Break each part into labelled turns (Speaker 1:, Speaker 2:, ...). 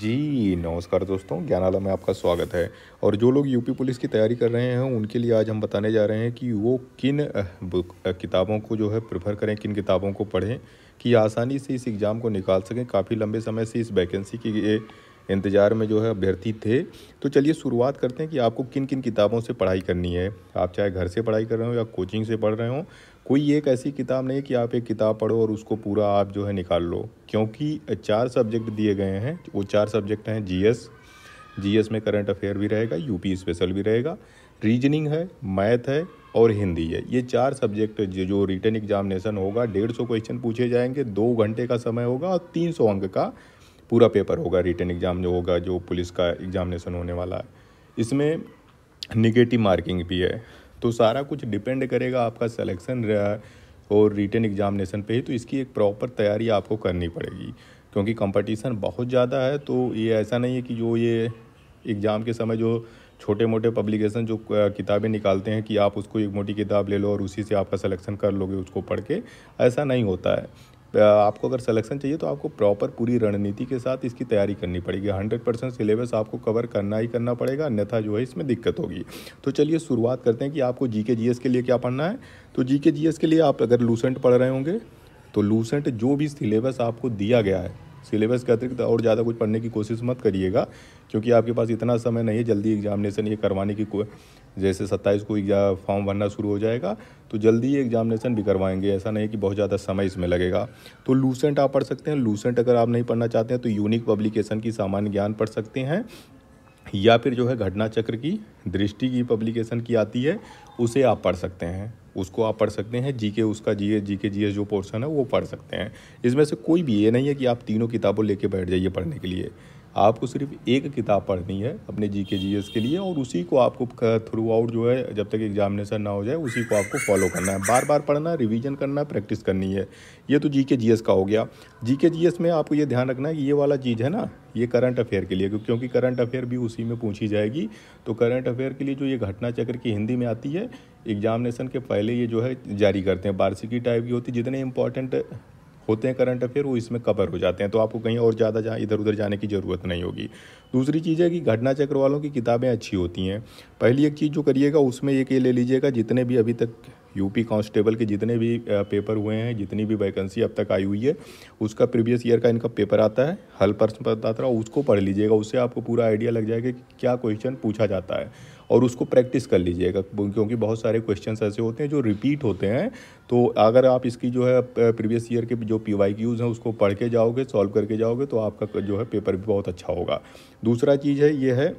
Speaker 1: जी नमस्कार दोस्तों ज्ञानाला में आपका स्वागत है और जो लोग यूपी पुलिस की तैयारी कर रहे हैं उनके लिए आज हम बताने जा रहे हैं कि वो किन किताबों को जो है प्रेफर करें किन किताबों को पढ़ें कि आसानी से इस एग्ज़ाम को निकाल सकें काफ़ी लंबे समय से इस वैकेंसी की इंतज़ार में जो है अभ्यर्थी थे तो चलिए शुरुआत करते हैं कि आपको किन किन किताबों से पढ़ाई करनी है आप चाहे घर से पढ़ाई कर रहे हो या कोचिंग से पढ़ रहे हो कोई एक ऐसी किताब नहीं कि आप एक किताब पढ़ो और उसको पूरा आप जो है निकाल लो क्योंकि चार सब्जेक्ट दिए गए हैं वो चार सब्जेक्ट हैं जीएस जीएस में करंट अफेयर भी रहेगा यूपी स्पेशल भी रहेगा रीजनिंग है मैथ है और हिंदी है ये चार सब्जेक्ट जो रिटर्न एग्जामिनेशन होगा डेढ़ सौ क्वेश्चन पूछे जाएंगे दो घंटे का समय होगा और तीन सौ अंक का पूरा पेपर होगा रिटर्न एग्ज़ाम जो होगा जो पुलिस का एग्ज़ामिनेशन होने वाला है इसमें निगेटिव मार्किंग भी है तो सारा कुछ डिपेंड करेगा आपका सिलेक्शन और रिटर्न एग्ज़ामिनेशन पे ही तो इसकी एक प्रॉपर तैयारी आपको करनी पड़ेगी क्योंकि कंपटीशन बहुत ज़्यादा है तो ये ऐसा नहीं है कि जो ये एग्ज़ाम के समय जो छोटे मोटे पब्लिकेशन जो किताबें निकालते हैं कि आप उसको एक मोटी किताब ले लो और उसी से आपका सिलेक्शन कर लोगे उसको पढ़ के ऐसा नहीं होता है आपको अगर सिलेक्शन चाहिए तो आपको प्रॉपर पूरी रणनीति के साथ इसकी तैयारी करनी पड़ेगी हंड्रेड परसेंट सिलेबस आपको कवर करना ही करना पड़ेगा अन्यथा जो है इसमें दिक्कत होगी तो चलिए शुरुआत करते हैं कि आपको जी के के लिए क्या पढ़ना है तो जी के के लिए आप अगर लूसेंट पढ़ रहे होंगे तो लूसेंट जो भी सिलेबस आपको दिया गया है सिलेबस के अतिरिक्त और ज़्यादा कुछ पढ़ने की कोशिश मत करिएगा क्योंकि आपके पास इतना समय नहीं है जल्दी एग्जामिनेशन ये करवाने की जैसे सत्ताईस को एग्जाम फॉर्म भरना शुरू हो जाएगा तो जल्दी ही एग्जामिनेशन भी करवाएंगे ऐसा नहीं कि बहुत ज़्यादा समय इसमें लगेगा तो लूसेंट आप पढ़ सकते हैं लूसेंट अगर आप नहीं पढ़ना चाहते हैं तो यूनिक पब्लिकेशन की सामान्य ज्ञान पढ़ सकते हैं या फिर जो है घटना चक्र की दृष्टि की पब्लिकेशन की आती है उसे आप पढ़ सकते हैं उसको आप पढ़ सकते हैं जी के उसका G S G K G S जो पोर्शन है वो पढ़ सकते हैं इसमें से कोई भी ये नहीं है कि आप तीनों किताबों लेके बैठ जाइए पढ़ने के लिए आपको सिर्फ एक किताब पढ़नी है अपने जी के जी एस के लिए और उसी को आपको थ्रू आउट जो है जब तक एग्जामिनेशन ना हो जाए उसी को आपको फॉलो करना है बार बार पढ़ना रिवीजन करना प्रैक्टिस करनी है ये तो जी के जी एस का हो गया जी के जी एस में आपको ये ध्यान रखना है कि ये वाला चीज़ है ना ये करंट अफेयर के लिए क्योंकि करंट अफेयर भी उसी में पूछी जाएगी तो करंट अफेयर के लिए जो ये घटना चक्र की हिंदी में आती है एग्जामिनेशन के पहले ये जो है जारी करते हैं वार्षिकी टाइप की होती है जितने इंपॉर्टेंट होते हैं करंट अफेयर वो इसमें कवर हो जाते हैं तो आपको कहीं और ज़्यादा जा इधर उधर जाने की ज़रूरत नहीं होगी दूसरी चीज़ है कि घटना चक्र वालों की किताबें अच्छी होती हैं पहली एक चीज़ जो करिएगा उसमें एक ये ले लीजिएगा जितने भी अभी तक यूपी कांस्टेबल के जितने भी पेपर हुए हैं जितनी भी वैकेंसी अब तक आई हुई है उसका प्रीवियस ईयर का इनका पेपर आता है हल पर्सन आता है उसको पढ़ लीजिएगा उससे आपको पूरा आइडिया लग जाएगा कि क्या क्वेश्चन पूछा जाता है और उसको प्रैक्टिस कर लीजिएगा क्योंकि बहुत सारे क्वेश्चंस ऐसे होते हैं जो रिपीट होते हैं तो अगर आप इसकी जो है प्रीवियस ईयर के जो पी वाई क्यूज़ हैं उसको पढ़ के जाओगे सॉल्व करके जाओगे तो आपका जो है पेपर भी बहुत अच्छा होगा दूसरा चीज़ है ये है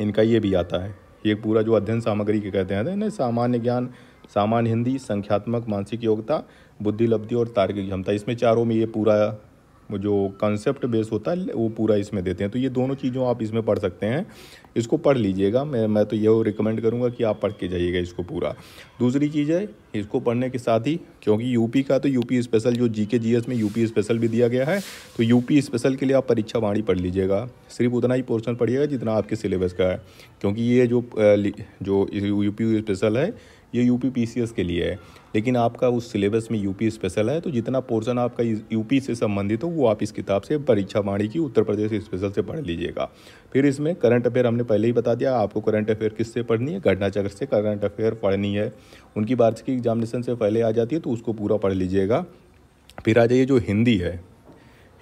Speaker 1: इनका ये भी आता है ये पूरा जो अध्ययन सामग्री के कहते हैं ना सामान्य ज्ञान सामान्य हिंदी संख्यात्मक मानसिक योग्यता बुद्धि लब्धि और तार्किक क्षमता इसमें चारों में ये पूरा जो कॉन्सेप्ट बेस होता है वो पूरा इसमें देते हैं तो ये दोनों चीज़ों आप इसमें पढ़ सकते हैं इसको पढ़ लीजिएगा मैं मैं तो ये रिकमेंड करूँगा कि आप पढ़ के जाइएगा इसको पूरा दूसरी चीज़ है इसको पढ़ने के साथ ही क्योंकि यूपी का तो यूपी स्पेशल जो जी के जी एस में यूपी स्पेशल भी दिया गया है तो यूपी स्पेशल के लिए आप परीक्षा वाणी पढ़ लीजिएगा सिर्फ उतना ही पोर्सन पढ़िएगा जितना आपके सिलेबस का है क्योंकि ये जो जो यूपी स्पेशल है ये यू पी के लिए है लेकिन आपका उस सिलेबस में यूपी स्पेशल है तो जितना पोर्शन आपका यूपी से संबंधित हो वो आप इस किताब से परीक्षा वाणी की उत्तर प्रदेश स्पेशल से पढ़ लीजिएगा फिर इसमें करंट अफेयर हमने पहले ही बता दिया आपको करंट अफेयर किससे पढ़नी है घटना चक्र से करंट अफेयर पढ़नी है उनकी वार्षिक एग्जामिनेशन से पहले आ जाती है तो उसको पूरा पढ़ लीजिएगा फिर आ जाइए जो हिंदी है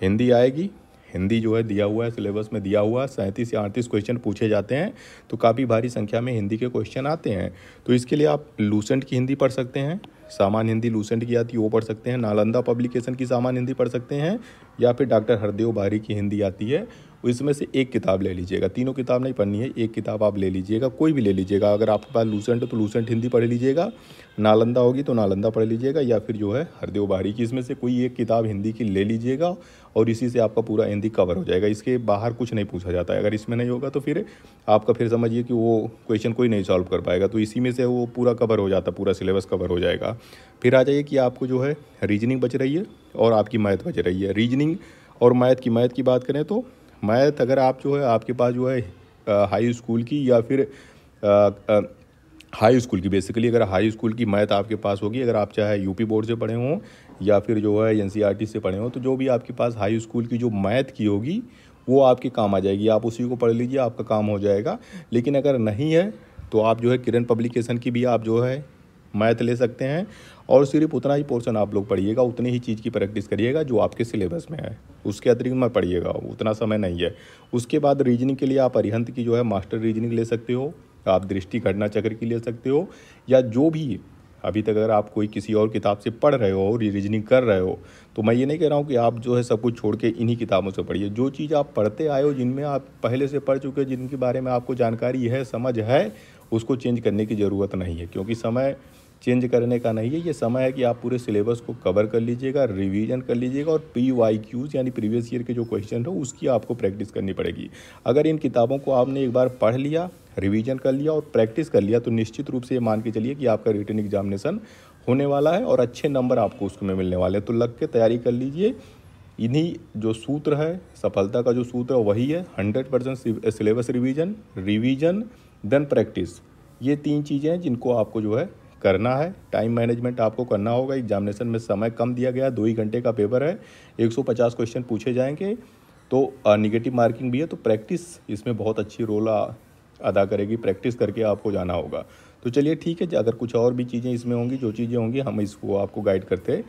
Speaker 1: हिंदी आएगी हिंदी जो है दिया हुआ है सिलेबस में दिया हुआ है सैंतीस या अड़तीस क्वेश्चन पूछे जाते हैं तो काफ़ी भारी संख्या में हिंदी के क्वेश्चन आते हैं तो इसके लिए आप लूसेंट की हिंदी पढ़ सकते हैं सामान्य हिंदी लूसेंट की आती है वो पढ़ सकते हैं नालंदा पब्लिकेशन की सामान्य हिंदी पढ़ सकते हैं या फिर डॉक्टर हरदेव बारी की हिंदी आती है उसमें तो से एक किताब ले लीजिएगा तीनों किताब नहीं पढ़नी है एक किताब आप ले लीजिएगा कोई भी ले लीजिएगा अगर आपके पास लूसेंट हो तो लूसेंट हिंदी पढ़ लीजिएगा नालंदा होगी तो नालंदा पढ़ लीजिएगा या फिर जो है हरदेव बाहरी की इसमें से कोई एक किताब हिंदी की ले लीजिएगा और इसी से आपका पूरा हिंदी कवर हो जाएगा इसके बाहर कुछ नहीं पूछा जाता है अगर इसमें नहीं होगा तो फिर आपका फिर समझिए कि वो क्वेश्चन कोई नहीं सॉल्व कर पाएगा तो इसी में से वो पूरा कवर हो जाता पूरा सिलेबस कवर हो जाएगा फिर आ जाइए कि आपको जो है रीजनिंग बच रही है और आपकी मैथ बच रही है रीजनिंग और मैथ की मैथ की बात करें तो मैथ तो अगर आप जो है आपके पास जो है हाई स्कूल की या फिर हाई स्कूल की बेसिकली अगर हाई स्कूल की मैथ आपके पास होगी अगर आप चाहे यूपी बोर्ड से पढ़े हों या फिर जो है एन e से पढ़े हों तो जो भी आपके पास हाई स्कूल की जो मैथ की होगी वो आपके काम आ जाएगी आप उसी को पढ़ लीजिए आपका काम हो जाएगा लेकिन अगर नहीं है तो आप जो है किरण पब्लिकेशन की भी आप जो है मैथ ले सकते हैं और सिर्फ उतना ही पोर्सन आप लोग पढ़िएगा उतनी ही चीज़ की प्रैक्टिस करिएगा जो आपके सिलेबस में है उसके अतिरिक्त मैं पढ़िएगा उतना समय नहीं है उसके बाद रीजनिंग के लिए आप अरिहंत की जो है मास्टर रीजनिंग ले सकते हो आप दृष्टि घटना चक्र की ले सकते हो या जो भी अभी तक अगर आप कोई किसी और किताब से पढ़ रहे हो और रीजनिंग कर रहे हो तो मैं ये नहीं कह रहा हूँ कि आप जो है सब कुछ छोड़ के इन्हीं किताबों से पढ़िए जो चीज़ आप पढ़ते आए हो जिनमें आप पहले से पढ़ चुके हो जिनके बारे में आपको जानकारी है समझ है उसको चेंज करने की ज़रूरत नहीं है क्योंकि समय चेंज करने का नहीं है ये समय है कि आप पूरे सिलेबस को कवर कर लीजिएगा रिवीजन कर लीजिएगा और पी वाई क्यूज़ यानी प्रीवियस ईयर के जो क्वेश्चन हो उसकी आपको प्रैक्टिस करनी पड़ेगी अगर इन किताबों को आपने एक बार पढ़ लिया रिवीजन कर लिया और प्रैक्टिस कर लिया तो निश्चित रूप से ये मान के चलिए कि आपका रिटर्न एग्जामिनेशन होने वाला है और अच्छे नंबर आपको उसमें मिलने वाले हैं तो लग के तैयारी कर लीजिए इन्हीं जो सूत्र है सफलता का जो सूत्र है वही है hundred percent syllabus revision revision then practice ये तीन चीज़ें हैं जिनको आपको जो है करना है टाइम मैनेजमेंट आपको करना होगा एग्जामिनेशन में समय कम दिया गया दो ही घंटे का पेपर है 150 क्वेश्चन पूछे जाएंगे तो निगेटिव मार्किंग भी है तो प्रैक्टिस इसमें बहुत अच्छी रोल अदा करेगी प्रैक्टिस करके आपको जाना होगा तो चलिए ठीक है अगर कुछ और भी चीज़ें इसमें होंगी जो चीज़ें होंगी हम इसको आपको गाइड करते